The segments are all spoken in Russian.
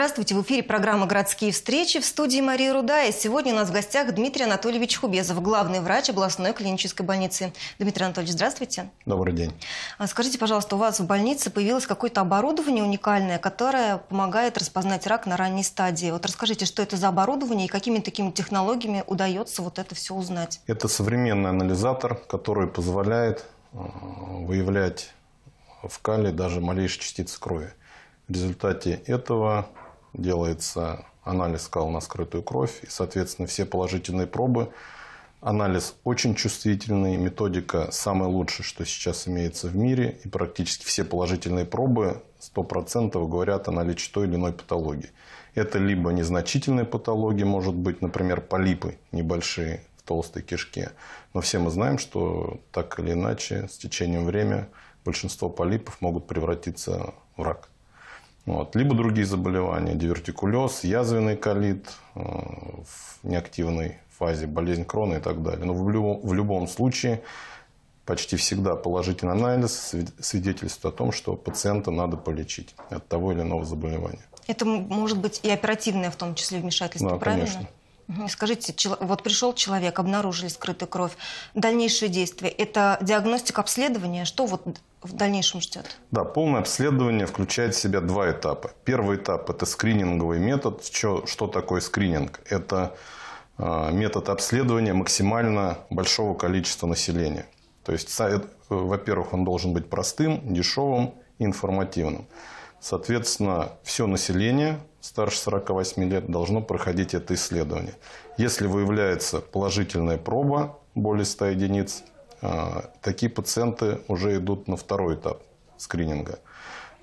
Здравствуйте, в эфире программа «Городские встречи» в студии Мария И Сегодня у нас в гостях Дмитрий Анатольевич Хубезов, главный врач областной клинической больницы. Дмитрий Анатольевич, здравствуйте. Добрый день. А скажите, пожалуйста, у вас в больнице появилось какое-то оборудование уникальное, которое помогает распознать рак на ранней стадии. Вот расскажите, что это за оборудование и какими такими технологиями удается вот это все узнать? Это современный анализатор, который позволяет э, выявлять в кале даже малейшие частицы крови. В результате этого делается анализ скал на скрытую кровь, и, соответственно, все положительные пробы. Анализ очень чувствительный, методика самая лучшая, что сейчас имеется в мире, и практически все положительные пробы 100% говорят о наличии той или иной патологии. Это либо незначительные патологии, может быть, например, полипы небольшие в толстой кишке. Но все мы знаем, что так или иначе с течением времени большинство полипов могут превратиться в рак. Вот. Либо другие заболевания, дивертикулез, язвенный колит, э, в неактивной фазе, болезнь крона и так далее. Но в любом, в любом случае почти всегда положительный анализ свидетельствует о том, что пациента надо полечить от того или иного заболевания. Это может быть и оперативное в том числе вмешательство, да, правильно? Конечно. Скажите, вот пришел человек, обнаружили скрытую кровь. Дальнейшие действия – это диагностика, обследование? Что вот в дальнейшем ждет? Да, полное обследование включает в себя два этапа. Первый этап – это скрининговый метод. Что, что такое скрининг? Это э, метод обследования максимально большого количества населения. То есть, э, во-первых, он должен быть простым, дешевым, информативным. Соответственно, все население старше 48 лет должно проходить это исследование. Если выявляется положительная проба, более 100 единиц, э, такие пациенты уже идут на второй этап скрининга.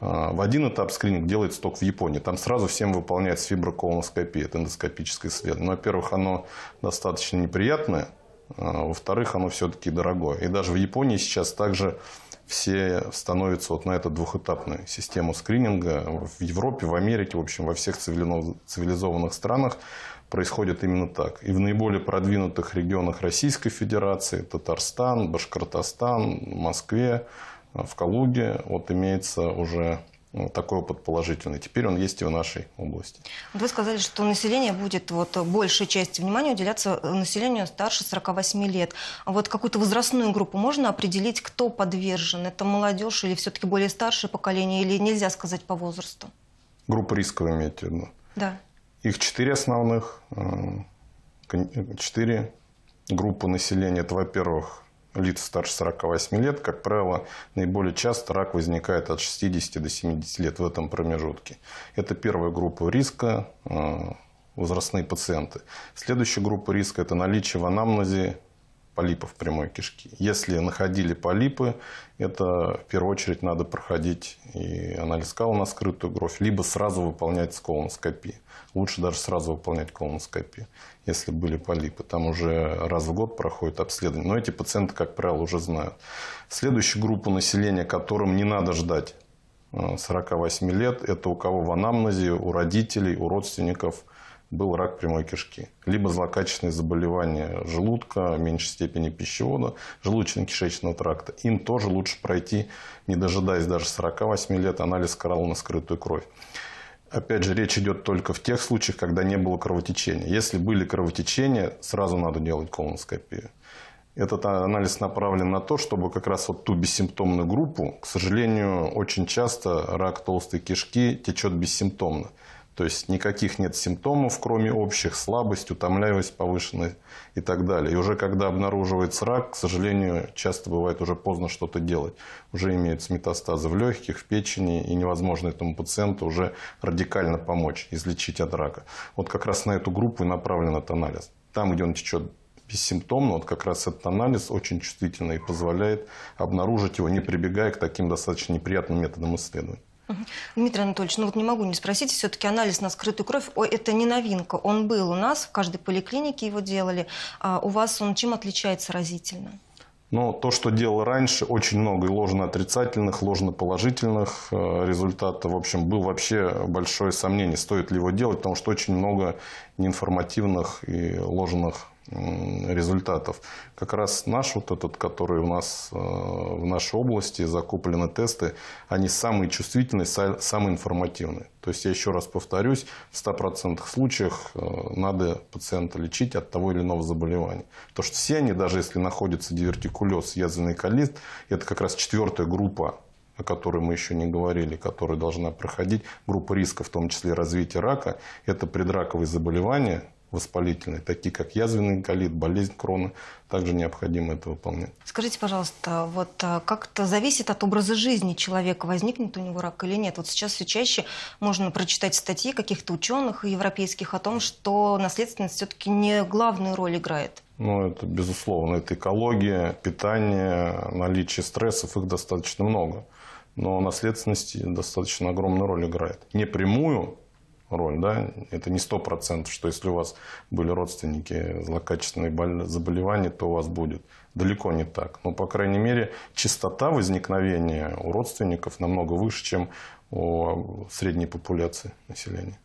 Э, в один этап скрининг делается только в Японии. Там сразу всем выполняется фиброколоноскопия, это эндоскопическое исследование. Но, ну, во-первых, оно достаточно неприятное, э, во-вторых, оно все-таки дорогое. И даже в Японии сейчас также все становятся вот на эту двухэтапную систему скрининга. В Европе, в Америке, в общем, во всех цивилизованных странах происходит именно так. И в наиболее продвинутых регионах Российской Федерации, Татарстан, Башкортостан, Москве, в Калуге вот имеется уже ну, такой опыт положительный. Теперь он есть и в нашей области. вы сказали, что население будет вот большей части внимания уделяться э, населению старше 48 лет. А вот какую-то возрастную группу можно определить, кто подвержен? Это молодежь или все-таки более старшее поколение, или нельзя сказать по возрасту? Группы риска вы имеете в виду? Да. Их четыре основных, э, четыре группы населения. Это, во-первых, лиц старше 48 лет, как правило, наиболее часто рак возникает от 60 до 70 лет в этом промежутке. Это первая группа риска э, возрастные пациенты. Следующая группа риска – это наличие в анамнезе полипов прямой кишки. Если находили полипы, это в первую очередь надо проходить и анализ кала на скрытую бровь, либо сразу выполнять колоноскопию. Лучше даже сразу выполнять колоноскопию, если были полипы. Там уже раз в год проходит обследование. Но эти пациенты, как правило, уже знают. Следующую группу населения, которым не надо ждать 48 э, лет, это у кого в анамнезе, у родителей, у родственников – был рак прямой кишки, либо злокачественные заболевания желудка, меньшей степени пищевода, желудочно-кишечного тракта. Им тоже лучше пройти, не дожидаясь даже 48 лет, анализ коралла на скрытую кровь. Опять же, речь идет только в тех случаях, когда не было кровотечения. Если были кровотечения, сразу надо делать колоноскопию. Этот анализ направлен на то, чтобы как раз вот ту бессимптомную группу, к сожалению, очень часто рак толстой кишки течет бессимптомно. То есть никаких нет симптомов, кроме общих, слабость, утомляемость повышенная и так далее. И уже когда обнаруживается рак, к сожалению, часто бывает уже поздно что-то делать. Уже имеются метастазы в легких, в печени, и невозможно этому пациенту уже радикально помочь, излечить от рака. Вот как раз на эту группу и направлен этот анализ. Там, где он течет бессимптомно, вот как раз этот анализ очень чувствительный и позволяет обнаружить его, не прибегая к таким достаточно неприятным методам исследования. Дмитрий Анатольевич, ну вот не могу не спросить, все-таки анализ на скрытую кровь, о, это не новинка, он был у нас, в каждой поликлинике его делали, а у вас он чем отличается разительно? Но ну, то, что делал раньше, очень много и ложно-отрицательных, ложно-положительных э, результатов. В общем, был вообще большое сомнение, стоит ли его делать, потому что очень много неинформативных и ложных результатов. Как раз наш вот этот, который у нас э, в нашей области закуплены тесты, они самые чувствительные, самые информативные. То есть я еще раз повторюсь, в 100% случаях э, надо пациента лечить от того или иного заболевания. Потому что все они, даже если находится дивертикулез, язвенный колист, это как раз четвертая группа о которой мы еще не говорили, которая должна проходить, группа риска, в том числе развития рака, это предраковые заболевания, воспалительные, такие как язвенный колит, болезнь крона, также необходимо это выполнять. Скажите, пожалуйста, вот а, как-то зависит от образа жизни человека, возникнет у него рак или нет? Вот сейчас все чаще можно прочитать статьи каких-то ученых европейских о том, что наследственность все-таки не главную роль играет. Ну, это безусловно, это экология, питание, наличие стрессов, их достаточно много. Но наследственность достаточно огромную роль играет. Не прямую, роль, да, это не сто процентов, что если у вас были родственники злокачественные заболевания, то у вас будет. Далеко не так. Но, по крайней мере, частота возникновения у родственников намного выше, чем о средней популяции населения.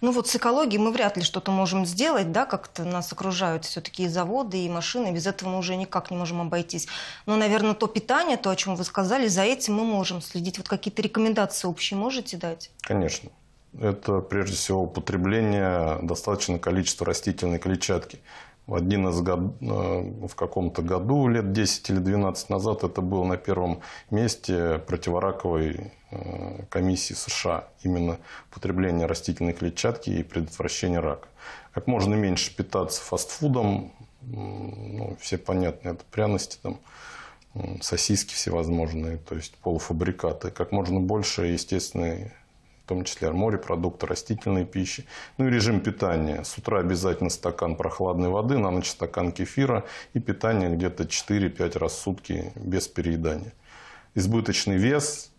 Ну вот с экологией мы вряд ли что-то можем сделать, да, как-то нас окружают все-таки и заводы, и машины, без этого мы уже никак не можем обойтись. Но, наверное, то питание, то, о чем вы сказали, за этим мы можем следить. Вот какие-то рекомендации общие можете дать? Конечно это прежде всего употребление достаточного количества растительной клетчатки. В один из год, э, в каком-то году, лет 10 или 12 назад, это было на первом месте противораковой э, комиссии США. Именно потребление растительной клетчатки и предотвращение рака. Как можно меньше питаться фастфудом, ну, все понятные это пряности, там, сосиски всевозможные, то есть полуфабрикаты. Как можно больше естественной в том числе морепродукты, растительной пищи. Ну и режим питания. С утра обязательно стакан прохладной воды, на ночь стакан кефира и питание где-то 4-5 раз в сутки без переедания. Избыточный вес,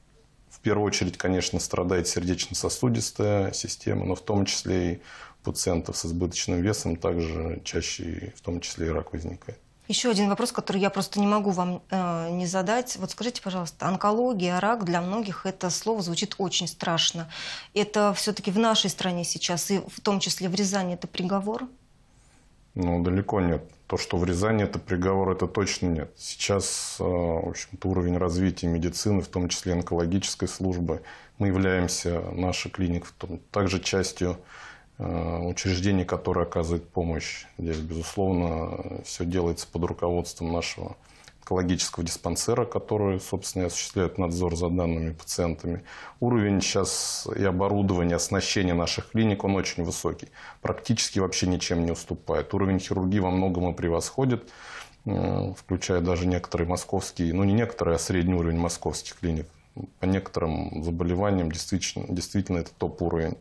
в первую очередь, конечно, страдает сердечно-сосудистая система, но в том числе и пациентов с избыточным весом также чаще, в том числе и рак возникает. Еще один вопрос, который я просто не могу вам э, не задать. Вот скажите, пожалуйста, онкология, рак для многих это слово звучит очень страшно. Это все-таки в нашей стране сейчас, и в том числе в Рязани, это приговор? Ну, далеко нет. То, что в Рязани это приговор, это точно нет. Сейчас, э, в общем-то, уровень развития медицины, в том числе онкологической службы, мы являемся, наша клиника, в том, также частью Э, учреждений, которые оказывают помощь. Здесь, безусловно, все делается под руководством нашего экологического диспансера, который, собственно, осуществляет надзор за данными пациентами. Уровень сейчас и оборудования, оснащения наших клиник, он очень высокий. Практически вообще ничем не уступает. Уровень хирургии во многом и превосходит, э, включая даже некоторые московские, ну не некоторые, а средний уровень московских клиник. По некоторым заболеваниям действительно, действительно это топ-уровень.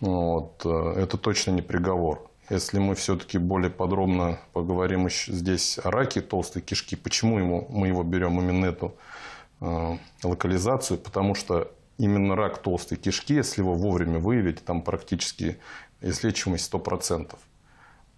Вот. Э, это точно не приговор. Если мы все-таки более подробно поговорим здесь о раке толстой кишки, почему ему, мы его берем именно эту э, локализацию, потому что именно рак толстой кишки, если его вовремя выявить, там практически излечимость 100%.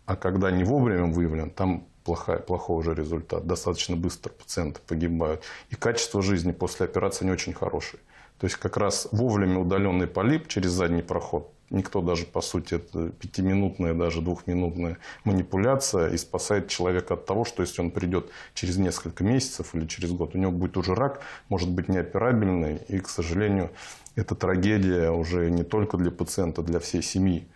А когда не вовремя выявлен, там плохая, плохой уже результат. Достаточно быстро пациенты погибают. И качество жизни после операции не очень хорошее. То есть как раз вовремя удаленный полип через задний проход Никто даже, по сути, это пятиминутная, даже двухминутная манипуляция и спасает человека от того, что если он придет через несколько месяцев или через год, у него будет уже рак, может быть неоперабельный, и, к сожалению, это трагедия уже не только для пациента, для всей семьи.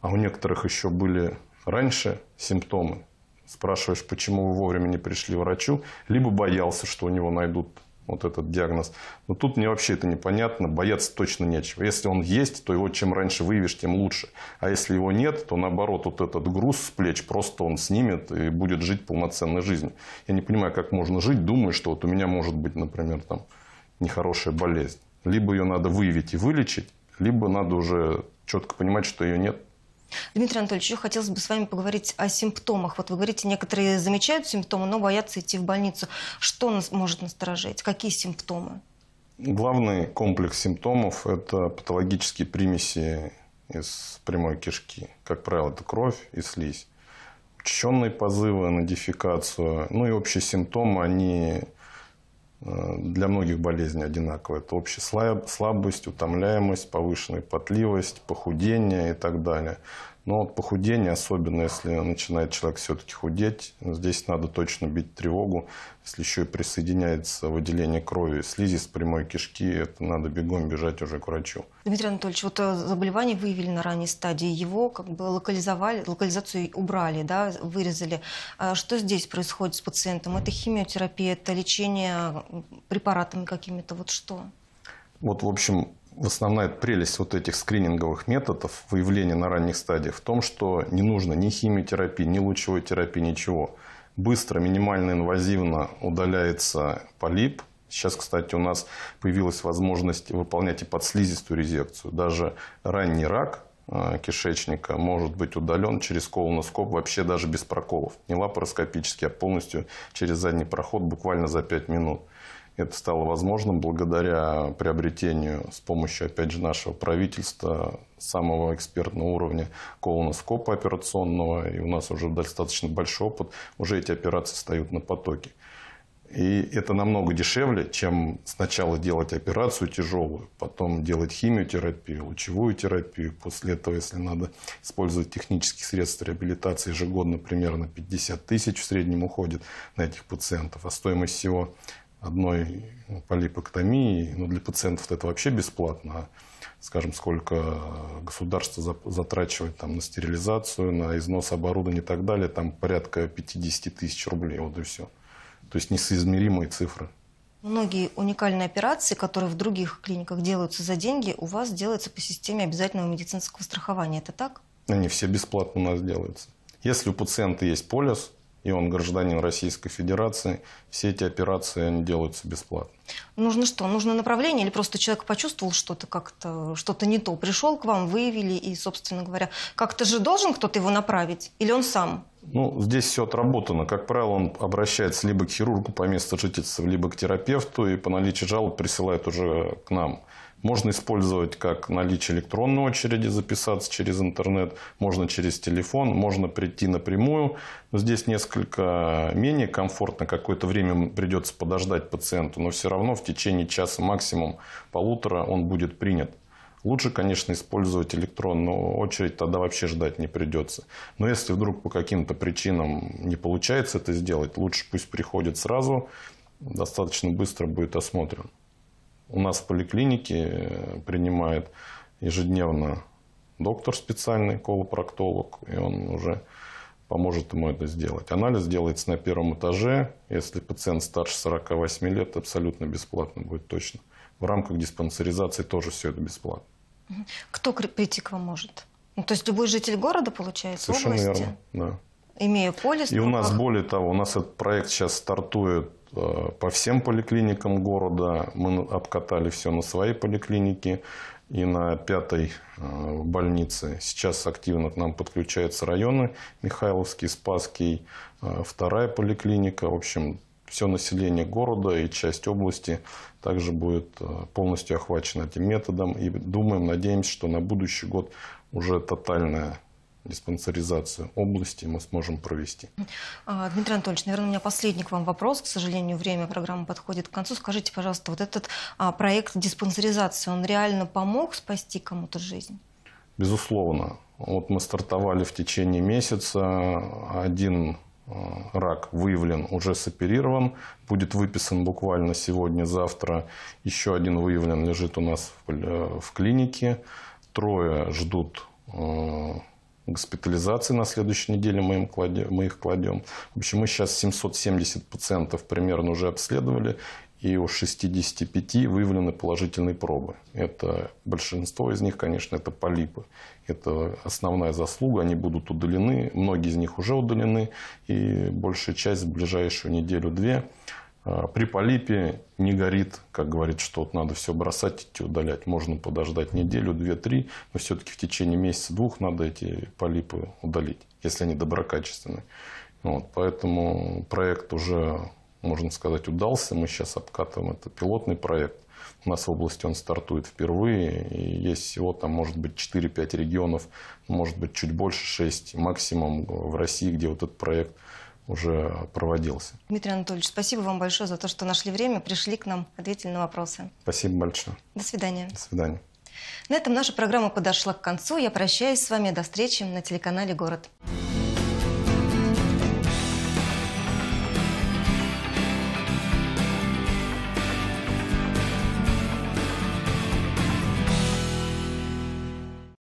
А у некоторых еще были раньше симптомы. Спрашиваешь, почему вы вовремя не пришли к врачу, либо боялся, что у него найдут вот этот диагноз. Но тут мне вообще это непонятно, бояться точно нечего. Если он есть, то его чем раньше выявишь, тем лучше. А если его нет, то наоборот, вот этот груз с плеч просто он снимет и будет жить полноценной жизнью. Я не понимаю, как можно жить, думая, что вот у меня может быть, например, там нехорошая болезнь. Либо ее надо выявить и вылечить, либо надо уже четко понимать, что ее нет. Дмитрий Анатольевич, еще хотелось бы с вами поговорить о симптомах. Вот вы говорите, некоторые замечают симптомы, но боятся идти в больницу. Что нас может насторожить? Какие симптомы? Главный комплекс симптомов – это патологические примеси из прямой кишки. Как правило, это кровь и слизь. Учащенные позывы на дефекацию, ну и общие симптомы, они Э, для многих болезней одинаково. Это общая слабость, утомляемость, повышенная потливость, похудение и так далее. Но ну, вот похудение, особенно если начинает человек все-таки худеть, здесь надо точно бить тревогу. Если еще и присоединяется выделение крови, слизи с прямой кишки, это надо бегом бежать уже к врачу. Дмитрий Анатольевич, вот э, заболевание выявили на ранней стадии, его как бы локализовали, локализацию убрали, да, вырезали. А что здесь происходит с пациентом? Это химиотерапия, это лечение препаратами какими-то, вот что? Вот, в общем, основная прелесть вот этих скрининговых методов выявления на ранних стадиях в том, что не нужно ни химиотерапии, ни лучевой терапии, ничего. Быстро, минимально инвазивно удаляется полип. Сейчас, кстати, у нас появилась возможность выполнять и подслизистую резекцию. Даже ранний рак э, кишечника может быть удален через колоноскоп, вообще даже без проколов. Не лапароскопически, а полностью через задний проход буквально за 5 минут. Это стало возможным благодаря приобретению с помощью, опять же, нашего правительства самого экспертного уровня колоноскопа операционного. И у нас уже достаточно большой опыт. Уже эти операции стоят на потоке. И это намного дешевле, чем сначала делать операцию тяжелую, потом делать химиотерапию, лучевую терапию. После этого, если надо использовать технические средства реабилитации, ежегодно примерно 50 тысяч в среднем уходит на этих пациентов. А стоимость всего одной полипоктомии, но ну, для пациентов это вообще бесплатно, а, скажем, сколько государство затрачивает там, на стерилизацию, на износ оборудования и так далее, там порядка 50 тысяч рублей, вот и все. То есть несоизмеримые цифры. Многие уникальные операции, которые в других клиниках делаются за деньги, у вас делаются по системе обязательного медицинского страхования. Это так? Они все бесплатно у нас делаются. Если у пациента есть полис, и он гражданин Российской Федерации, все эти операции они делаются бесплатно. Нужно что? Нужно направление или просто человек почувствовал что-то как-то, что-то не то? Пришел к вам, выявили и, собственно говоря, как-то же должен кто-то его направить или он сам? Ну, здесь все отработано. Как правило, он обращается либо к хирургу по месту жительства, либо к терапевту и по наличию жалоб присылает уже к нам. Можно использовать как наличие электронной очереди, записаться через интернет, можно через телефон, можно прийти напрямую. Но здесь несколько менее комфортно, какое-то время придется подождать пациенту, но все равно в течение часа максимум полутора он будет принят. Лучше, конечно, использовать электронную очередь, тогда вообще ждать не придется. Но если вдруг по каким-то причинам не получается это сделать, лучше пусть приходит сразу, достаточно быстро будет осмотрен. У нас в поликлинике э, принимает ежедневно доктор специальный, колопроктолог, и он уже поможет ему это сделать. Анализ делается на первом этаже. Если пациент старше 48 лет, абсолютно бесплатно будет точно. В рамках диспансеризации тоже все это бесплатно. Кто прийти к вам может? Ну, то есть любой житель города, получается, Совершенно области? верно, да. Имея полис? И у нас, более того, у нас этот проект сейчас стартует Э, по всем поликлиникам города. Мы обкатали все на своей поликлинике и на пятой э, больнице. Сейчас активно к нам подключаются районы Михайловский, Спасский, э, вторая поликлиника. В общем, все население города и часть области также будет полностью охвачено этим методом. И думаем, надеемся, что на будущий год уже тотальная диспансеризацию области мы сможем провести. А, Дмитрий Анатольевич, наверное, у меня последний к вам вопрос. К сожалению, время программы подходит к концу. Скажите, пожалуйста, вот этот а, проект диспансеризации, он реально помог спасти кому-то жизнь? Безусловно. Вот мы стартовали в течение месяца. Один а, рак выявлен, уже соперирован, будет выписан буквально сегодня-завтра. Еще один выявлен, лежит у нас в э, клинике. Трое ждут госпитализации на следующей неделе мы, им кладем, мы их кладем. В общем, мы сейчас 770 пациентов примерно уже обследовали, и у 65 выявлены положительные пробы. Это большинство из них, конечно, это полипы. Это основная заслуга, они будут удалены, многие из них уже удалены, и большая часть в ближайшую неделю-две а, при полипе не горит, как говорит, что вот надо все бросать и удалять. Можно подождать неделю, две-три, но все-таки в течение месяца-двух надо эти полипы удалить, если они доброкачественные. Вот, поэтому проект уже, можно сказать, удался. Мы сейчас обкатываем это пилотный проект. У нас в области он стартует впервые. И есть всего там, может быть, 4-5 регионов, может быть, чуть больше 6 максимум в России, где вот этот проект уже проводился. Дмитрий Анатольевич, спасибо вам большое за то, что нашли время, пришли к нам, ответили на вопросы. Спасибо большое. До свидания. До свидания. На этом наша программа подошла к концу. Я прощаюсь с вами. До встречи на телеканале «Город».